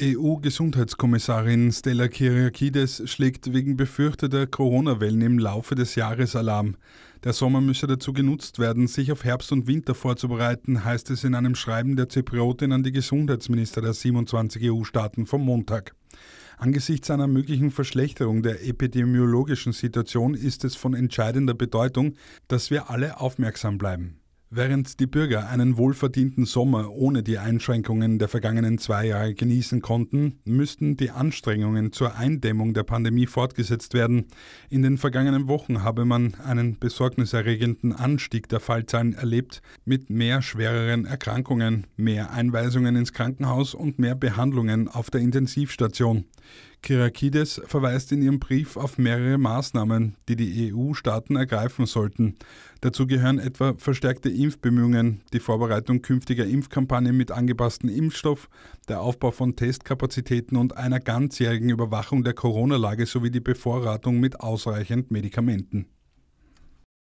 EU-Gesundheitskommissarin Stella Kyriakides schlägt wegen befürchteter Corona-Wellen im Laufe des Jahres Alarm. Der Sommer müsse dazu genutzt werden, sich auf Herbst und Winter vorzubereiten, heißt es in einem Schreiben der Zypriotin an die Gesundheitsminister der 27 EU-Staaten vom Montag. Angesichts einer möglichen Verschlechterung der epidemiologischen Situation ist es von entscheidender Bedeutung, dass wir alle aufmerksam bleiben. Während die Bürger einen wohlverdienten Sommer ohne die Einschränkungen der vergangenen zwei Jahre genießen konnten, müssten die Anstrengungen zur Eindämmung der Pandemie fortgesetzt werden. In den vergangenen Wochen habe man einen besorgniserregenden Anstieg der Fallzahlen erlebt, mit mehr schwereren Erkrankungen, mehr Einweisungen ins Krankenhaus und mehr Behandlungen auf der Intensivstation. Kirakides verweist in ihrem Brief auf mehrere Maßnahmen, die die EU-Staaten ergreifen sollten. Dazu gehören etwa verstärkte Impfbemühungen, die Vorbereitung künftiger Impfkampagnen mit angepasstem Impfstoff, der Aufbau von Testkapazitäten und einer ganzjährigen Überwachung der Corona-Lage sowie die Bevorratung mit ausreichend Medikamenten.